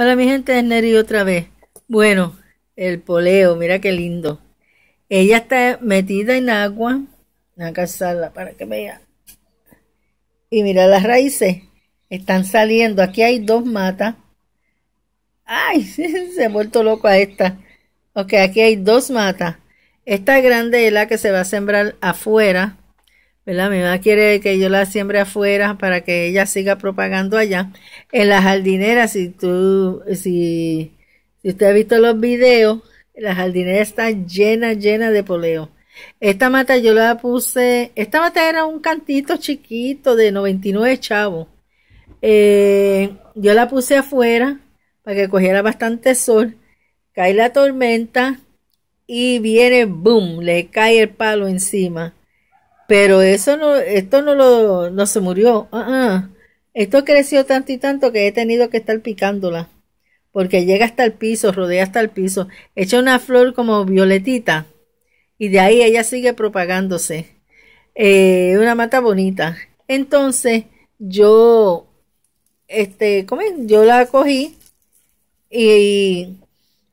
Hola mi gente es Neri otra vez. Bueno, el poleo, mira qué lindo. Ella está metida en agua. Voy a para que vea. Y mira las raíces. Están saliendo. Aquí hay dos matas. ¡Ay! Se ha vuelto loco a esta. Ok, aquí hay dos matas. Esta grande es la que se va a sembrar afuera. ¿verdad? Mi mamá quiere que yo la siembre afuera para que ella siga propagando allá. En la jardinera, si tú, si, usted ha visto los videos, la jardinera está llena, llena de poleo. Esta mata yo la puse, esta mata era un cantito chiquito de 99 chavos. Eh, yo la puse afuera para que cogiera bastante sol. Cae la tormenta y viene, boom, le cae el palo encima pero eso no, esto no lo, no se murió. Ah, ah. Esto creció tanto y tanto que he tenido que estar picándola. Porque llega hasta el piso, rodea hasta el piso, echa una flor como violetita. Y de ahí ella sigue propagándose. Eh, una mata bonita. Entonces, yo, este, ¿cómo Yo la cogí y,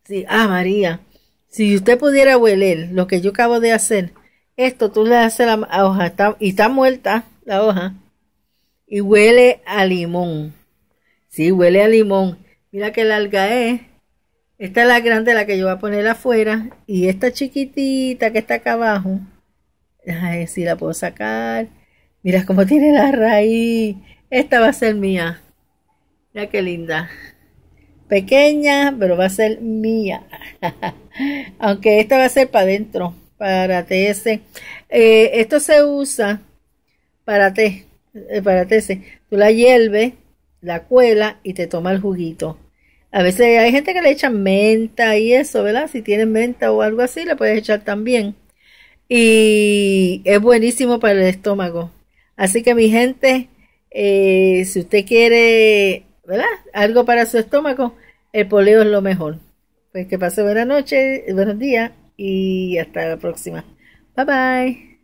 y, ah, María, si usted pudiera hueler lo que yo acabo de hacer, esto tú le haces la hoja y está muerta la hoja y huele a limón. Sí, huele a limón. Mira qué larga es. Esta es la grande, la que yo voy a poner afuera. Y esta chiquitita que está acá abajo. Ay, sí, la puedo sacar. Mira cómo tiene la raíz. Esta va a ser mía. Mira qué linda. Pequeña, pero va a ser mía. Aunque esta va a ser para adentro para TS. Eh, esto se usa para té, eh, para TS. Tú la hierves, la cuela y te toma el juguito. A veces hay gente que le echa menta y eso, ¿verdad? Si tienen menta o algo así, le puedes echar también. Y es buenísimo para el estómago. Así que mi gente, eh, si usted quiere, ¿verdad? Algo para su estómago, el poleo es lo mejor. Pues que pase buena noche, buenos días y hasta la próxima. Bye bye.